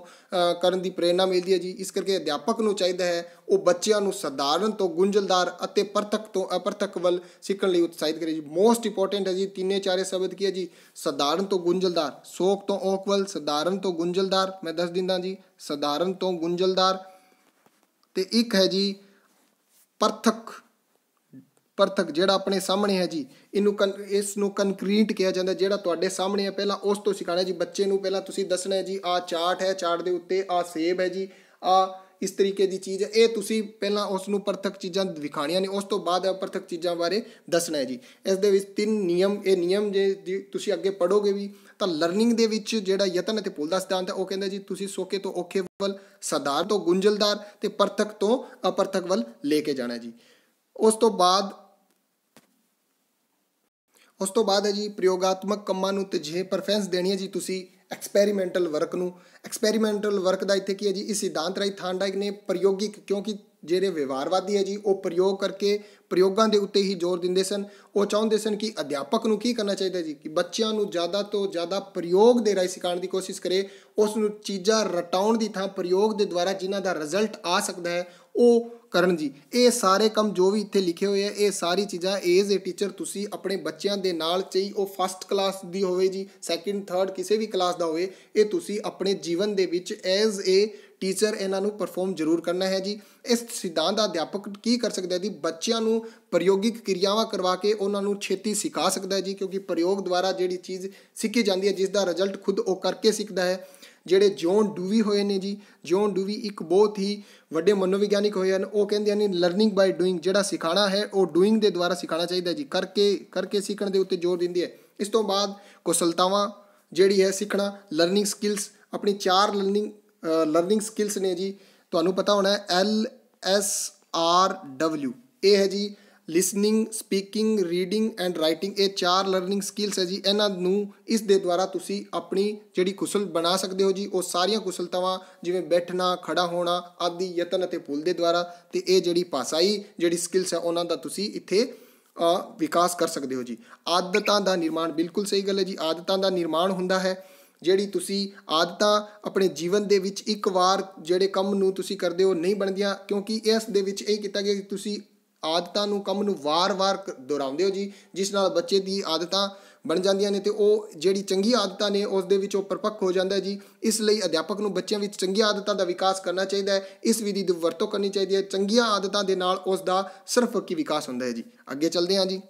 ਕਰਨ ਦੀ ਪ੍ਰੇਰਣਾ ਮਿਲਦੀ ਹੈ ਜੀ ਇਸ ਕਰਕੇ ਅਧਿਆਪਕ ਨੂੰ ਚਾਹੀਦਾ ਹੈ ਉਹ ਬੱਚਿਆਂ ਨੂੰ ਸਧਾਰਨ ਤੋਂ ਗੁੰਝਲਦਾਰ ਅਤੇ ਪਰਤਕ ਤੋਂ ਅਪਰਤਕ ਵੱਲ ਸਿੱਖਣ ਲਈ ਉਤਸ਼ਾਹਿਤ ਕਰੇ ਜੀ ਮੋਸਟ ਇੰਪੋਰਟੈਂਟ ਹੈ ਜੀ ਤਿੰਨੇ ਚਾਰੇ ਸ਼ਬਦ ਕੀ ਹੈ ਜੀ ਸਧਾਰਨ ਤੋਂ ਗੁੰਝਲਦਾਰ ਸੋਕ ਤੋਂ ਔਕ ਵੱਲ ਸਧਾਰਨ ਤੋਂ ਗੁੰਝਲਦਾਰ ਮੈਂ ਦੱਸ ਦਿੰਦਾ ਜੀ ਸਧਾਰਨ ਤੋਂ ਗੁੰਝਲਦਾਰ ਤੇ ਇੱਕ ਹੈ ਜੀ ਪਰਤਕ ਪਰਤਕ ਜਿਹੜਾ ਆਪਣੇ ਸਾਹਮਣੇ ਹੈ ਜੀ ਇਹਨੂੰ ਇਸ ਨੂੰ ਕੰਕਰੀਟ ਕਿਹਾ ਜਾਂਦਾ ਜਿਹੜਾ ਤੁਹਾਡੇ ਸਾਹਮਣੇ ਹੈ ਪਹਿਲਾਂ ਉਸ ਤੋਂ ਸਿਖਾਣਾ ਜੀ ਬੱਚੇ ਨੂੰ ਪਹਿਲਾਂ ਤੁਸੀਂ ਦੱਸਣਾ ਹੈ ਜੀ ਆ ਚਾਰਟ ਹੈ ਚਾਰਟ ਦੇ ਉੱਤੇ ਆ ਸੇਬ ਹੈ ਜੀ ਆ ਇਸ ਤਰੀਕੇ ਦੀ ਚੀਜ਼ ਹੈ ਇਹ ਤੁਸੀਂ ਪਹਿਲਾਂ ਉਸ ਨੂੰ ਪਰਥਕ ਚੀਜ਼ਾਂ ਦਿਖਾਣੀਆਂ ਨੇ ਉਸ ਤੋਂ ਬਾਅਦ ਪਰਥਕ ਚੀਜ਼ਾਂ ਬਾਰੇ ਦੱਸਣਾ ਹੈ ਜੀ ਇਸ ਦੇ ਵਿੱਚ ਤਿੰਨ ਨਿਯਮ ਇਹ ਨਿਯਮ ਜੇ ਤੁਸੀਂ ਅੱਗੇ ਪੜੋਗੇ ਵੀ ਤਾਂ ਲਰਨਿੰਗ ਦੇ ਵਿੱਚ ਜਿਹੜਾ ਯਤਨ ਅਤੇ ਪੁੱਲ ਦਾ ਸਿਧਾਂਤ ਹੈ ਉਹ ਕਹਿੰਦਾ ਜੀ ਤੁਸੀਂ ਸੋਕੇ ਤੋਂ ਔਖੇ ਵੱਲ ਸਦਾਰ ਤੋਂ ਗੁੰਝਲਦਾਰ ਤੇ ਪਰਥਕ ਤੋਂ ਅਪਰਥਕ ਵੱਲ ਲੈ ਕੇ ਜਾਣਾ ਜੀ ਉਸ ਤੋਂ ਬਾਅਦ ਉਸ ਤੋਂ ਬਾਅਦ ਹੈ ਜੀ ਪ੍ਰਯੋਗਾਤਮਕ ਕੰਮਾਂ ਨੂੰ ਤੇ ਜੇ ਪਰਫੈਂਸ ਦੇਣੀ ਹੈ ਜੀ ਤੁਸੀਂ ਐਕਸਪੈਰੀਮੈਂਟਲ ਵਰਕ ਨੂੰ ਐਕਸਪੈਰੀਮੈਂਟਲ ਵਰਕ ਦਾ ਇੱਥੇ ਕੀ ਹੈ ਜੀ ਇਸ ਸਿਧਾਂਤ ਰਾਈ ਥਾਂਡਾਇਕ ਨੇ ਪ੍ਰਯੋਗਿਕ ਕਿਉਂਕਿ ਜਿਹੜੇ ਵਿਵਹਾਰਵਾਦੀ ਹੈ ਜੀ ਉਹ ਪ੍ਰਯੋਗ ਕਰਕੇ ਪ੍ਰਯੋਗਾਂ ਦੇ ਉੱਤੇ ਹੀ ਜ਼ੋਰ ਦਿੰਦੇ ਸਨ ਉਹ ਚਾਹੁੰਦੇ ਸਨ ਕਿ ਅਧਿਆਪਕ ਨੂੰ ਕੀ ਕਰਨਾ ਚਾਹੀਦਾ ਜੀ ਕਿ ਬੱਚਿਆਂ ਨੂੰ ਜ਼ਿਆਦਾ ਤੋਂ ਜ਼ਿਆਦਾ ਪ੍ਰਯੋਗ ਦੇ ਰਾਈ ਸਿਖਾਉਣ ਦੀ ਕੋਸ਼ਿਸ਼ ਕਰੇ ਉਸ ਨੂੰ ਚੀਜ਼ਾਂ ਰਟਾਉਣ ਦੀ ਥਾਂ ਪ੍ਰਯੋਗ ਦੇ ਦੁਆਰਾ ਜਿਨ੍ਹਾਂ ਦਾ ਰਿਜ਼ਲਟ ਆ ਸਕਦਾ ਹੈ ਉਹ ਕਰਨ ਜੀ ਇਹ ਸਾਰੇ ਕੰਮ ਜੋ ਵੀ ਇੱਥੇ ਲਿਖੇ ਹੋਏ ਆ ਇਹ ਸਾਰੀ ਚੀਜ਼ਾਂ ਏਜ਼ ਏ ਟੀਚਰ ਤੁਸੀਂ ਆਪਣੇ ਬੱਚਿਆਂ ਦੇ ਨਾਲ ਚਾਹੀ ਉਹ ਫਸਟ ਕਲਾਸ ਦੀ ਹੋਵੇ ਜੀ ਸੈਕਿੰਡ ਥਰਡ ਕਿਸੇ ਵੀ ਕਲਾਸ ਦਾ ਹੋਵੇ ਇਹ ਤੁਸੀਂ ਆਪਣੇ ਜੀਵਨ ਦੇ ਵਿੱਚ ਐਜ਼ ਏ ਟੀਚਰ ਇਹਨਾਂ ਨੂੰ ਪਰਫਾਰਮ ਜ਼ਰੂਰ ਕਰਨਾ ਹੈ ਜੀ ਇਸ ਸਿਧਾਂਤ ਦਾ ਅਧਿਆਪਕ ਕੀ ਕਰ ਸਕਦਾ ਹੈ ਜੀ ਬੱਚਿਆਂ ਨੂੰ ਪ੍ਰਯੋਗਿਕ ਕਿਰਿਆਵਾਂ ਕਰਵਾ ਕੇ ਉਹਨਾਂ ਨੂੰ ਛੇਤੀ ਸਿਖਾ ਸਕਦਾ ਹੈ ਜੀ ਕਿਉਂਕਿ ਪ੍ਰਯੋਗ ਦੁਆਰਾ ਜਿਹੜੀ ਚੀਜ਼ ਸਿੱਖੀ ਜਾਂਦੀ ਹੈ ਜਿਸ ਦਾ ਰਿਜ਼ਲਟ ਖੁਦ ਉਹ ਕਰਕੇ ਸਿੱਖਦਾ ਹੈ ਜਿਹੜੇ ਜੌਨ ਡੂਵੀ ਹੋਏ ਨੇ ਜੀ ਜੌਨ ਡੂਵੀ ਇੱਕ ਬਹੁਤ ਹੀ ਵੱਡੇ ਮਨੋਵਿਗਿਆਨਿਕ ਹੋਏ ਹਨ ਉਹ ਕਹਿੰਦੇ ਹਨ ਲਰਨਿੰਗ ਬਾਈ ਡੂਇੰਗ ਜਿਹੜਾ ਸਿਖਾਣਾ ਹੈ ਉਹ ਡੂਇੰਗ ਦੇ ਦੁਆਰਾ ਸਿਖਾਣਾ ਚਾਹੀਦਾ ਜੀ ਕਰਕੇ ਕਰਕੇ ਸਿੱਖਣ ਦੇ ਉੱਤੇ ਜ਼ੋਰ ਦਿੰਦੀ ਹੈ ਇਸ ਤੋਂ ਬਾਅਦ ਕੁਸ਼ਲਤਾਵਾਂ ਜਿਹੜੀ ਹੈ ਸਿੱਖਣਾ ਲਰਨਿੰਗ ਸਕਿੱਲਸ ਆਪਣੀ ਚਾਰ ਲਰਨਿੰਗ ਲਰਨਿੰਗ ਸਕਿੱਲਸ ਨੇ ਜੀ ਤੁਹਾਨੂੰ ਪਤਾ ਹੋਣਾ ਐਲ ਐਸ ਆਰ ਡਬਲਯੂ ਇਹ ਹੈ ਜੀ listening speaking reading and writing ਇਹ ਚਾਰ ਲਰਨਿੰਗ ਸਕਿੱਲਸ ਹੈ ਜੀ ਇਹਨਾਂ ਨੂੰ ਇਸ ਦੇ ਦੁਆਰਾ ਤੁਸੀਂ ਆਪਣੀ ਜਿਹੜੀ ਕੁਸ਼ਲ ਬਣਾ ਸਕਦੇ ਹੋ ਜੀ ਉਹ ਸਾਰੀਆਂ ਕੁਸ਼ਲਤਾਵਾਂ ਜਿਵੇਂ ਬੈਠਣਾ ਖੜਾ ਹੋਣਾ ਆਦੀ ਯਤਨ ਅਤੇ ਪੁੱਲ ਦੇ ਦੁਆਰਾ ਤੇ ਇਹ ਜਿਹੜੀ ਪਾਸਾਈ ਜਿਹੜੀ ਸਕਿੱਲਸ ਹੈ ਉਹਨਾਂ ਦਾ ਤੁਸੀਂ ਇੱਥੇ ਵਿਕਾਸ ਕਰ ਸਕਦੇ ਹੋ ਜੀ ਆਦਤਾਂ ਦਾ ਨਿਰਮਾਣ ਬਿਲਕੁਲ ਸਹੀ ਗੱਲ ਹੈ ਜੀ ਆਦਤਾਂ ਦਾ ਨਿਰਮਾਣ ਹੁੰਦਾ ਹੈ ਜਿਹੜੀ ਤੁਸੀਂ ਆਦਤਾਂ ਆਪਣੇ ਜੀਵਨ ਦੇ ਵਿੱਚ ਇੱਕ ਵਾਰ ਜਿਹੜੇ ਕੰਮ ਨੂੰ ਤੁਸੀਂ ਕਰਦੇ ਹੋ ਨਹੀਂ ਬਣਦੀਆਂ ਕਿਉਂਕਿ ਇਸ ਦੇ ਵਿੱਚ ਇਹ ਕੀਤਾ ਗਿਆ ਕਿ ਤੁਸੀਂ ਆਦਤਾਂ ਨੂੰ ਕੰਮ ਨੂੰ ਵਾਰ-ਵਾਰ ਦੁਹਰਾਉਂਦੇ ਹੋ ਜੀ ਜਿਸ ਨਾਲ ਬੱਚੇ ਦੀ ਆਦਤਾਂ ਬਣ ਜਾਂਦੀਆਂ ਨੇ ਤੇ ਉਹ ਜਿਹੜੀ ਚੰਗੀ ਆਦਤਾਂ ਨੇ ਉਸ ਦੇ ਵਿੱਚ ਉਹ ਪਰਪੱਕ ਹੋ ਜਾਂਦਾ ਜੀ ਇਸ ਲਈ ਅਧਿਆਪਕ ਨੂੰ ਬੱਚਿਆਂ ਵਿੱਚ ਚੰਗੀਆਂ ਆਦਤਾਂ ਦਾ ਵਿਕਾਸ ਕਰਨਾ ਚਾਹੀਦਾ ਹੈ ਇਸ ਵਿਧੀ ਦੀ ਵਰਤੋਂ ਕਰਨੀ ਚਾਹੀਦੀ ਹੈ ਚੰਗੀਆਂ ਆਦਤਾਂ ਦੇ ਨਾਲ ਉਸ ਦਾ ਸਿਰਫ ਕੀ ਵਿਕਾਸ ਹੁੰਦਾ ਹੈ ਜੀ ਅੱਗੇ ਚੱਲਦੇ ਹਾਂ ਜੀ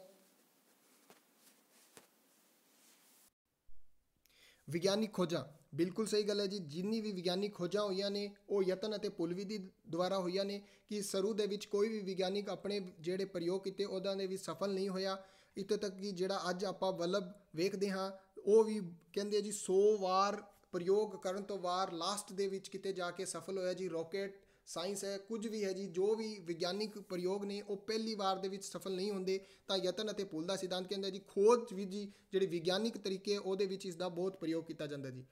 ਵਿਗਿਆਨਿਕ ਖੋਜਾਂ ਬਿਲਕੁਲ ਸਹੀ ਗੱਲ ਹੈ ਜੀ ਜਿੰਨੀ ਵੀ ਵਿਗਿਆਨਿਕ ਖੋਜਾਂ ਹੋਈਆਂ ਨੇ ਉਹ ਯਤਨ ਅਤੇ ਪੁਲਵਿਧੀ ਦੁਆਰਾ ਹੋਈਆਂ ਨੇ ਕਿ ਸਰੂ ਦੇ ਵਿੱਚ ਕੋਈ ਵੀ ਵਿਗਿਆਨਿਕ ਆਪਣੇ ਜਿਹੜੇ ਪ੍ਰਯੋਗ ਕੀਤੇ ਉਹਦਾਂ ਦੇ ਵੀ ਸਫਲ ਨਹੀਂ ਹੋਇਆ ਇਤੋਂ ਤੱਕ ਕਿ ਜਿਹੜਾ ਅੱਜ ਆਪਾਂ ਬਲਬ ਵੇਖਦੇ ਹਾਂ ਉਹ ਵੀ ਕਹਿੰਦੇ ਜੀ 100 ਵਾਰ ਪ੍ਰਯੋਗ ਕਰਨ ਤੋਂ ਬਾਅਦ ਲਾਸਟ ਦੇ ਵਿੱਚ ਕਿਤੇ ਜਾ ਕੇ ਸਫਲ ਹੋਇਆ ਜੀ ਰੋਕੇਟ ਸਾਇੰਸ ਹੈ ਕੁਝ ਵੀ ਹੈ ਜੀ ਜੋ ਵੀ ਵਿਗਿਆਨਿਕ ਪ੍ਰਯੋਗ ਨੇ ਉਹ ਪਹਿਲੀ ਵਾਰ ਦੇ ਵਿੱਚ ਸਫਲ ਨਹੀਂ ਹੁੰਦੇ ਤਾਂ ਯਤਨ ਅਤੇ ਪੁੱਲ ਦਾ ਸਿਧਾਂਤ ਕਹਿੰਦਾ ਜੀ ਖੋਜ ਵੀ ਜੀ ਜਿਹੜੇ ਵਿਗਿਆਨਿਕ ਤਰੀਕੇ ਉਹਦੇ ਵਿੱਚ ਇਸ ਦਾ ਬਹੁਤ ਪ੍ਰਯੋਗ ਕੀਤਾ ਜਾਂਦਾ ਜੀ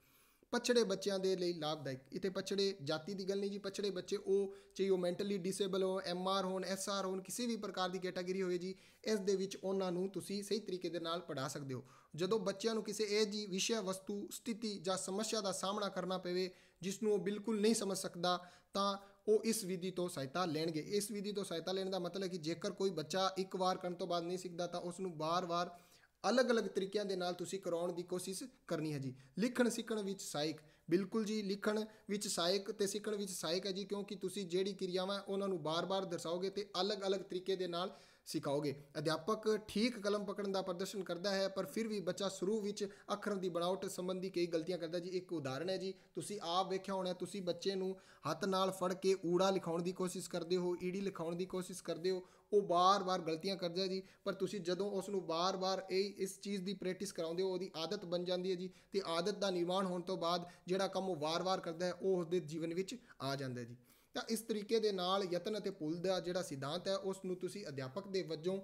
ਪਛੜੇ ਬੱਚਿਆਂ ਦੇ ਲਈ ਲਾਭਦਾਇਕ ਇਥੇ ਪਛੜੇ ਜਾਤੀ ਦੀ ਗੱਲ ਨਹੀਂ ਜੀ ਪਛੜੇ ਬੱਚੇ ਉਹ ਚਾਹੇ ਉਹ ਮੈਂਟਲੀ ਡਿਸੇਬਲ ਹੋ ਆਰ ਹੋਣ ਆਰ ਹੋਣ ਕਿਸੇ ਵੀ ਪ੍ਰਕਾਰ ਦੀ ਕੈਟਾਗਰੀ ਹੋਵੇ ਜੀ ਇਸ ਦੇ ਵਿੱਚ ਉਹਨਾਂ ਨੂੰ ਤੁਸੀਂ ਸਹੀ ਤਰੀਕੇ ਦੇ ਨਾਲ ਪੜਾ ਸਕਦੇ ਹੋ ਜਦੋਂ ਬੱਚਿਆਂ ਨੂੰ ਕਿਸੇ ਇਹ ਜੀ ਵਿਸ਼ਾ ਵਸਤੂ ਸਥਿਤੀ ਜਾਂ ਸਮੱਸਿਆ ਦਾ ਸਾਹਮਣਾ ਕਰਨਾ ਪਵੇ ਜਿਸ ਨੂੰ ਉਹ ਬਿਲਕੁਲ ਨਹੀਂ ਸਮਝ ਸਕਦਾ ਤਾਂ ਉਹ ਇਸ ਵਿਧੀ ਤੋਂ ਸਹਾਇਤਾ ਲੈਣਗੇ ਇਸ ਵਿਧੀ ਤੋਂ ਸਹਾਇਤਾ ਲੈਣ ਦਾ ਮਤਲਬ ਹੈ ਕਿ ਜੇਕਰ ਕੋਈ ਬੱਚਾ ਇੱਕ ਵਾਰ ਕਰਨ ਤੋਂ ਬਾਅਦ ਨਹੀਂ ਸਿੱਖਦਾ ਤਾਂ ਉਸ ਨੂੰ ਬਾਰ-ਬਾਰ ਅਲੱਗ-ਅਲੱਗ ਤਰੀਕਿਆਂ ਦੇ ਨਾਲ ਤੁਸੀਂ ਕਰਾਉਣ ਦੀ ਕੋਸ਼ਿਸ਼ ਕਰਨੀ ਹੈ ਜੀ ਲਿਖਣ ਸਿੱਖਣ ਵਿੱਚ ਸਹਾਇਕ ਬਿਲਕੁਲ ਜੀ ਲਿਖਣ ਵਿੱਚ ਸਹਾਇਕ ਤੇ ਸਿੱਖਣ ਵਿੱਚ ਸਹਾਇਕ ਹੈ ਜੀ ਕਿਉਂਕਿ ਤੁਸੀਂ ਜਿਹੜੀ ਕਿਰਿਆਵਾਂ ਉਹਨਾਂ ਨੂੰ ਬਾਰ-ਬਾਰ ਦਰਸਾਓਗੇ ਤੇ ਅਲੱਗ-ਅਲੱਗ ਤਰੀਕੇ ਦੇ ਨਾਲ ਸਿਖਾਓਗੇ ਅਧਿਆਪਕ ਠੀਕ ਕਲਮ ਪਕੜਨ ਦਾ ਪ੍ਰਦਰਸ਼ਨ ਕਰਦਾ ਹੈ ਪਰ ਫਿਰ ਵੀ ਬੱਚਾ ਸ਼ੁਰੂ ਵਿੱਚ ਅੱਖਰਾਂ ਦੀ ਬਣਾਉਟ ਸੰਬੰਧੀ ਕਈ ਗਲਤੀਆਂ ਕਰਦਾ ਜੀ ਇੱਕ ਉਦਾਹਰਣ ਹੈ ਜੀ ਤੁਸੀਂ ਆਪ ਵੇਖਿਆ ਹੋਣਾ ਤੁਸੀਂ ਬੱਚੇ ਨੂੰ ਹੱਥ ਨਾਲ ਫੜ ਕੇ ਊੜਾ ਲਿਖਾਉਣ ਦੀ ਕੋਸ਼ਿਸ਼ ਕਰਦੇ ਹੋ ਈੜੀ ਲਿਖਾਉਣ ਦੀ ਕੋਸ਼ਿਸ਼ ਕਰਦੇ ਹੋ ਉਹ ਬਾਰ-ਬਾਰ ਗਲਤੀਆਂ ਕਰਦਾ ਜੀ ਪਰ ਤੁਸੀਂ ਜਦੋਂ ਉਸ ਨੂੰ ਬਾਰ-ਬਾਰ ਇਹ ਇਸ ਚੀਜ਼ ਦੀ ਪ੍ਰੈਕਟਿਸ ਕਰਾਉਂਦੇ ਹੋ ਉਹਦੀ ਆਦਤ ਬਣ ਜਾਂਦੀ ਹੈ ਜੀ ਤੇ ਆਦਤ ਦਾ ਨਿਰਮਾਣ ਹੋਣ ਤੋਂ ਬਾਅਦ ਜਿਹੜਾ ਕੰਮ ਉਹ ਵਾਰ-ਵਾਰ ਕਰਦਾ ਹੈ ਉਹ ਉਸਦੇ ਜੀਵਨ ਵਿੱਚ ਆ ਜਾਂਦਾ ਜੀ ਤਾਂ ਇਸ ਤਰੀਕੇ ਦੇ ਨਾਲ ਯਤਨ ਅਤੇ ਪੁੱਲ ਦਾ ਜਿਹੜਾ ਸਿਧਾਂਤ ਹੈ ਉਸ ਨੂੰ ਤੁਸੀਂ ਅਧਿਆਪਕ ਦੇ ਵਜੋਂ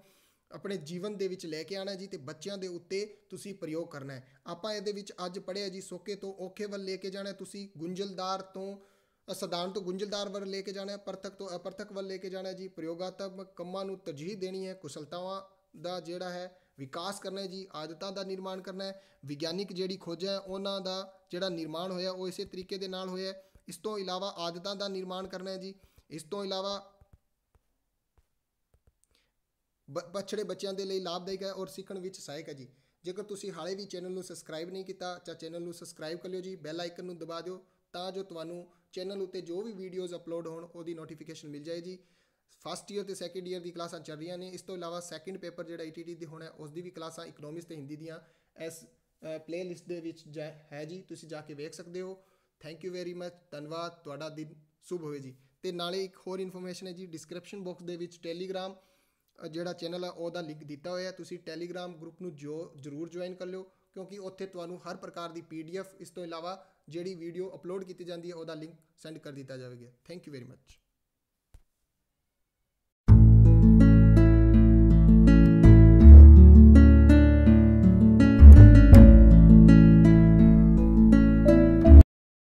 ਆਪਣੇ ਜੀਵਨ ਦੇ ਵਿੱਚ ਲੈ ਕੇ ਆਣਾ ਜੀ ਤੇ ਬੱਚਿਆਂ ਦੇ ਉੱਤੇ ਤੁਸੀਂ ਪ੍ਰਯੋਗ ਕਰਨਾ ਹੈ ਆਪਾਂ ਇਹਦੇ ਵਿੱਚ ਅੱਜ ਪੜਿਆ ਜੀ ਸੋਕੇ ਤੋਂ ਔਖੇ ਵੱਲ ਲੈ ਕੇ ਜਾਣਾ ਤੁਸੀਂ ਗੁੰਝਲਦਾਰ ਤੋਂ ਅਸਾਧਾਰਨ ਤੋਂ ਗੁੰਝਲਦਾਰ ਵੱਲ ਲੈ ਕੇ ਜਾਣਾ ਹੈ ਪਰਤਕ ਤੋਂ ਅਪਰਥਕ ਵੱਲ ਲੈ ਕੇ ਜਾਣਾ ਹੈ ਜੀ ਪ੍ਰਯੋਗਾਤਮਕ ਕੰਮਾਂ ਨੂੰ ਤਰਜੀਹ ਦੇਣੀ ਹੈ ਕੁਸ਼ਲਤਾਵਾਂ ਦਾ ਜਿਹੜਾ ਹੈ ਵਿਕਾਸ ਕਰਨਾ ਹੈ ਜੀ ਆਦਤਾਂ ਦਾ ਨਿਰਮਾਣ ਕਰਨਾ ਹੈ ਵਿਗਿਆਨਿਕ ਜਿਹੜੀ ਖੋਜਾਂ ਹੈ ਉਹਨਾਂ ਦਾ ਜਿਹੜਾ ਨਿਰਮਾਣ ਹੋਇਆ ਉਹ ਇਸੇ ਤਰੀਕੇ ਦੇ ਨਾਲ ਹੋਇਆ ਇਸ ਤੋਂ ਇਲਾਵਾ ਆਦਤਾਂ ਦਾ ਨਿਰਮਾਣ ਕਰਨਾ ਹੈ ਜੀ ਇਸ ਤੋਂ ਇਲਾਵਾ ਬੱਚੜੇ ਬੱਚਿਆਂ ਦੇ ਲਈ ਲਾਭਦਾਇਕ ਹੈ ਔਰ ਸਿੱਖਣ ਵਿੱਚ ਸਹਾਇਕ ਹੈ ਜੀ ਜੇਕਰ ਤੁਸੀਂ ਹਾਲੇ ਵੀ ਚੈਨਲ ਨੂੰ ਸਬਸਕ੍ਰਾਈਬ ਨਹੀਂ ਕੀਤਾ ਤਾਂ ਚੈਨਲ ਨੂੰ ਸਬਸਕ੍ਰਾਈਬ ਕਰ ਲਿਓ ਜੀ ਬੈਲ ਆਈਕਨ ਨੂੰ ਦਬਾ ਦਿਓ ਤਾਂ ਜੋ ਤੁਹਾਨੂੰ ਚੈਨਲ ਉੱਤੇ ਜੋ ਵੀ ਵੀਡੀਓਜ਼ ਅਪਲੋਡ ਹੋਣ ਉਹਦੀ ਨੋਟੀਫਿਕੇਸ਼ਨ ਮਿਲ ਜਾਏ ਜੀ ਫਸਟ ਈਅਰ ਤੇ ਸੈਕੰਡ ਈਅਰ ਦੀ ਕਲਾਸਾਂ ਚੱਲ ਰਹੀਆਂ ਨੇ ਇਸ ਤੋਂ ਇਲਾਵਾ ਸੈਕੰਡ ਪੇਪਰ ਜਿਹੜਾ ਆਈਟੀਟੀ e ਦੀ ਹੋਣਾ ਉਸ ਦੀ ਵੀ ਕਲਾਸਾਂ ਇਕਨੋਮਿਕਸ ਤੇ ਹਿੰਦੀ ਦੀਆਂ ਇਸ ਪਲੇਲਿਸਟ ਦੇ ਵਿੱਚ ਹੈ ਜੀ ਤੁਸੀਂ ਜਾ ਕੇ ਵੇਖ ਸਕਦੇ ਹੋ ਥੈਂਕ ਯੂ ਵੈਰੀ ਮਚ ਧੰਨਵਾਦ ਤੁਹਾਡਾ ਦਿਨ ਸ਼ੁਭ ਹੋਵੇ ਜੀ ਤੇ ਨਾਲੇ ਇੱਕ ਹੋਰ ਇਨਫੋਰਮੇਸ਼ਨ ਹੈ ਜੀ ਡਿਸਕ੍ਰਿਪਸ਼ਨ ਬਾਕਸ ਦੇ ਵਿੱਚ ਟੈਲੀਗ੍ਰਾਮ ਜਿਹੜਾ ਚੈਨਲ ਆ ਉਹਦਾ ਲਿੰਕ ਦਿੱਤਾ ਹੋਇਆ ਤੁਸੀਂ ਟੈਲੀਗ੍ਰਾਮ ਗਰੁੱਪ ਨੂੰ ਜੋ ਜਰੂਰ ਜੁਆਇਨ ਕਰ ਲਿਓ ਕਿਉਂਕਿ ਉੱਥੇ ਤੁਹਾਨੂੰ ਹਰ ਪ੍ਰਕਾਰ ਦੀ ਪੀਡੀਐਫ ਇਸ ਤੋਂ ਇਲਾਵਾ ਜਿਹੜੀ ਵੀਡੀਓ ਅਪਲੋਡ ਕੀਤੀ ਜਾਂਦੀ ਹੈ ਉਹਦਾ ਲਿੰਕ ਸੈਂਡ ਕਰ ਦਿੱਤਾ ਜਾਵੇਗਾ ਥੈਂਕ ਯੂ ਵੈਰੀ ਮੱਚ